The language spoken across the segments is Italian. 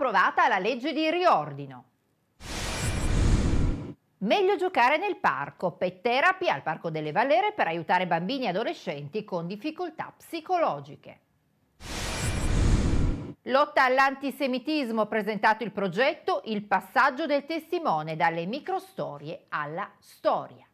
approvata la legge di riordino. Meglio giocare nel parco, pet therapy al Parco delle Valere per aiutare bambini e adolescenti con difficoltà psicologiche. Lotta all'antisemitismo, presentato il progetto Il passaggio del testimone dalle microstorie alla storia.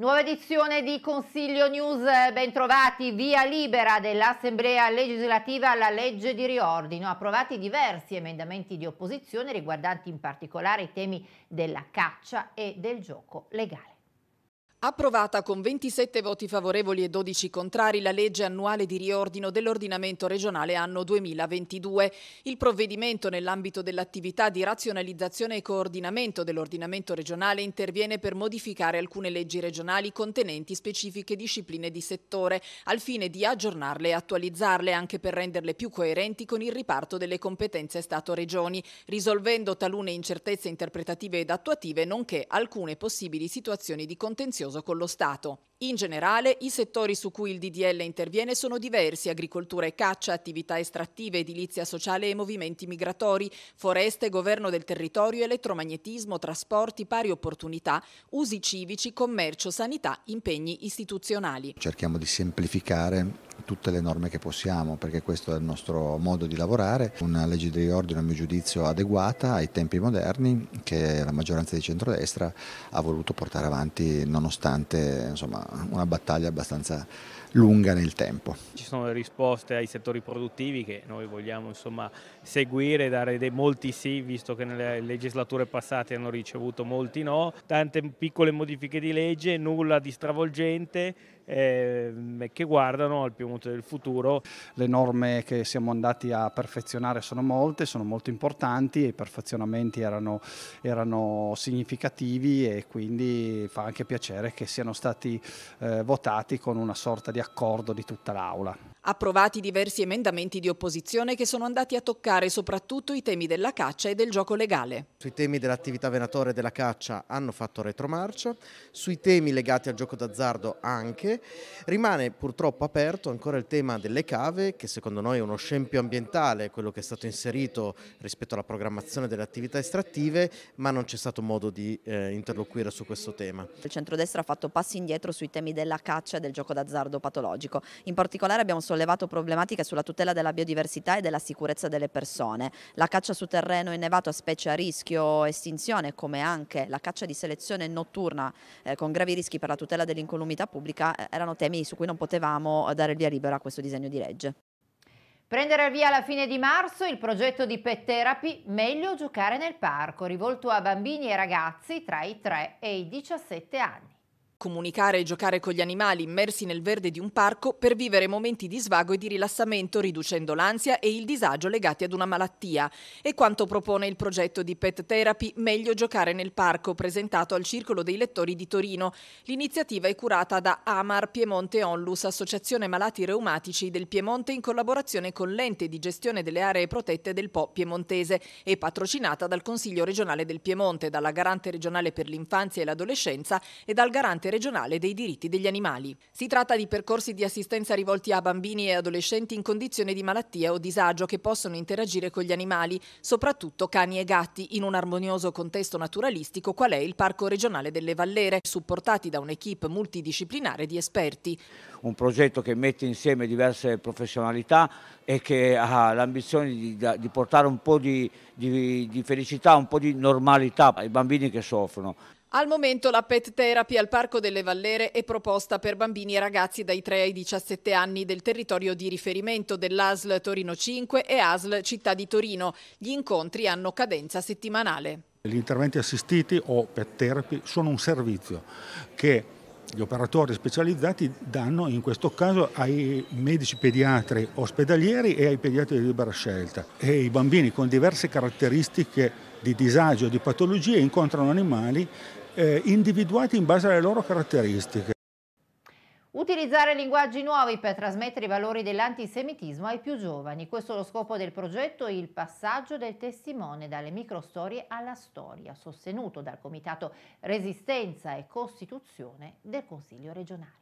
Nuova edizione di Consiglio News, bentrovati, via libera dell'Assemblea legislativa alla legge di riordino. Approvati diversi emendamenti di opposizione riguardanti in particolare i temi della caccia e del gioco legale. Approvata con 27 voti favorevoli e 12 contrari la legge annuale di riordino dell'ordinamento regionale anno 2022. Il provvedimento nell'ambito dell'attività di razionalizzazione e coordinamento dell'ordinamento regionale interviene per modificare alcune leggi regionali contenenti specifiche discipline di settore, al fine di aggiornarle e attualizzarle anche per renderle più coerenti con il riparto delle competenze Stato-Regioni, risolvendo talune incertezze interpretative ed attuative, nonché alcune possibili situazioni di contenzioso contenzioso con lo Stato. In generale, i settori su cui il DDL interviene sono diversi, agricoltura e caccia, attività estrattive, edilizia sociale e movimenti migratori, foreste, governo del territorio, elettromagnetismo, trasporti, pari opportunità, usi civici, commercio, sanità, impegni istituzionali. Cerchiamo di semplificare tutte le norme che possiamo perché questo è il nostro modo di lavorare, una legge di riordino a mio giudizio adeguata ai tempi moderni che la maggioranza di centrodestra ha voluto portare avanti nonostante insomma, una battaglia abbastanza lunga nel tempo. Ci sono le risposte ai settori produttivi che noi vogliamo insomma, seguire, dare dei molti sì, visto che nelle legislature passate hanno ricevuto molti no, tante piccole modifiche di legge, nulla di stravolgente, eh, che guardano al Piemonte del futuro. Le norme che siamo andati a perfezionare sono molte, sono molto importanti e i perfezionamenti erano, erano significativi e quindi fa anche piacere che siano stati eh, votati con una sorta di accordo di tutta l'Aula approvati diversi emendamenti di opposizione che sono andati a toccare soprattutto i temi della caccia e del gioco legale. Sui temi dell'attività venatoria e della caccia hanno fatto retromarcia, sui temi legati al gioco d'azzardo anche. Rimane purtroppo aperto ancora il tema delle cave, che secondo noi è uno scempio ambientale, quello che è stato inserito rispetto alla programmazione delle attività estrattive, ma non c'è stato modo di eh, interloquire su questo tema. Il centrodestra ha fatto passi indietro sui temi della caccia e del gioco d'azzardo patologico. In particolare abbiamo sollevato problematiche sulla tutela della biodiversità e della sicurezza delle persone. La caccia su terreno innevato a specie a rischio estinzione, come anche la caccia di selezione notturna eh, con gravi rischi per la tutela dell'incolumità pubblica, eh, erano temi su cui non potevamo eh, dare il via libera a questo disegno di legge. Prendere via alla fine di marzo il progetto di Pet Therapy Meglio giocare nel parco, rivolto a bambini e ragazzi tra i 3 e i 17 anni. Comunicare e giocare con gli animali immersi nel verde di un parco per vivere momenti di svago e di rilassamento riducendo l'ansia e il disagio legati ad una malattia. È quanto propone il progetto di Pet Therapy Meglio giocare nel parco presentato al Circolo dei Lettori di Torino. L'iniziativa è curata da Amar Piemonte Onlus, Associazione Malati Reumatici del Piemonte in collaborazione con l'ente di gestione delle aree protette del Po piemontese e patrocinata dal Consiglio regionale del Piemonte, dalla Garante regionale per l'infanzia e l'adolescenza e dal Garante Comitato regionale dei diritti degli animali. Si tratta di percorsi di assistenza rivolti a bambini e adolescenti in condizione di malattia o disagio che possono interagire con gli animali, soprattutto cani e gatti, in un armonioso contesto naturalistico qual è il Parco regionale delle Vallere, supportati da un'equipe multidisciplinare di esperti. Un progetto che mette insieme diverse professionalità e che ha l'ambizione di, di, portare un po' di, di, di felicità, un po' di normalità ai bambini che soffrono. Al momento la pet therapy al Parco delle Vallere è proposta per bambini e ragazzi dai 3 ai 17 anni del territorio di riferimento dell'ASL Torino 5 e ASL Città di Torino. Gli incontri hanno cadenza settimanale. Gli interventi assistiti o pet therapy sono un servizio che gli operatori specializzati danno in questo caso ai medici pediatri ospedalieri e ai pediatri di libera scelta e i bambini con diverse caratteristiche di disagio, di patologie incontrano animali eh, individuati in base alle loro caratteristiche. Utilizzare linguaggi nuovi per trasmettere i valori dell'antisemitismo ai più giovani. Questo è lo scopo del progetto Il passaggio del testimone dalle microstorie alla storia, sostenuto dal Comitato Resistenza e Costituzione del Consiglio regionale.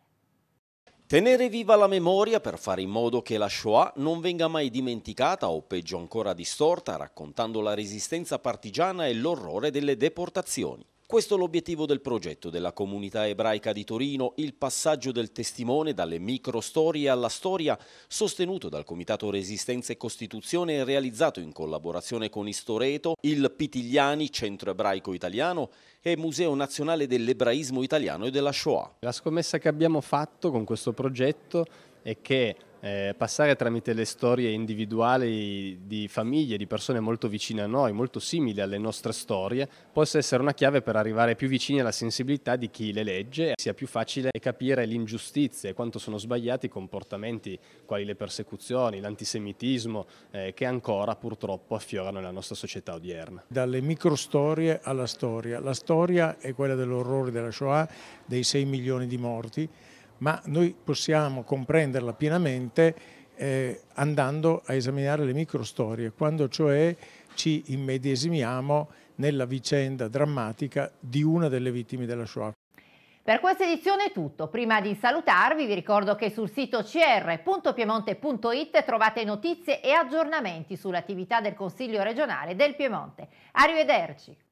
Tenere viva la memoria per fare in modo che la Shoah non venga mai dimenticata o peggio ancora distorta, raccontando la resistenza partigiana e l'orrore delle deportazioni. Questo è l'obiettivo del progetto della comunità ebraica di Torino, il passaggio del testimone dalle microstorie alla storia, sostenuto dal Comitato Resistenza e Costituzione e realizzato in collaborazione con Istoreto, il Pitigliani, Centro Ebraico Italiano e Museo Nazionale dell'Ebraismo Italiano e della Shoah. La scommessa che abbiamo fatto con questo progetto è che eh, passare tramite le storie individuali di famiglie, di persone molto vicine a noi, molto simili alle nostre storie, possa essere una chiave per arrivare più vicini alla sensibilità di chi le legge e sia più facile capire l'ingiustizia e quanto sono sbagliati i comportamenti quali le persecuzioni, l'antisemitismo eh, che ancora purtroppo affiorano nella nostra società odierna. Dalle microstorie alla storia. La storia è quella dell'orrore della Shoah, dei 6 milioni di morti, ma noi possiamo comprenderla pienamente eh, andando a esaminare le microstorie, quando cioè ci immedesimiamo nella vicenda drammatica di una delle vittime della Shoah. Per questa edizione è tutto. Prima di salutarvi vi ricordo che sul sito cr.piemonte.it trovate notizie e aggiornamenti sull'attività del Consiglio regionale del Piemonte. Arrivederci!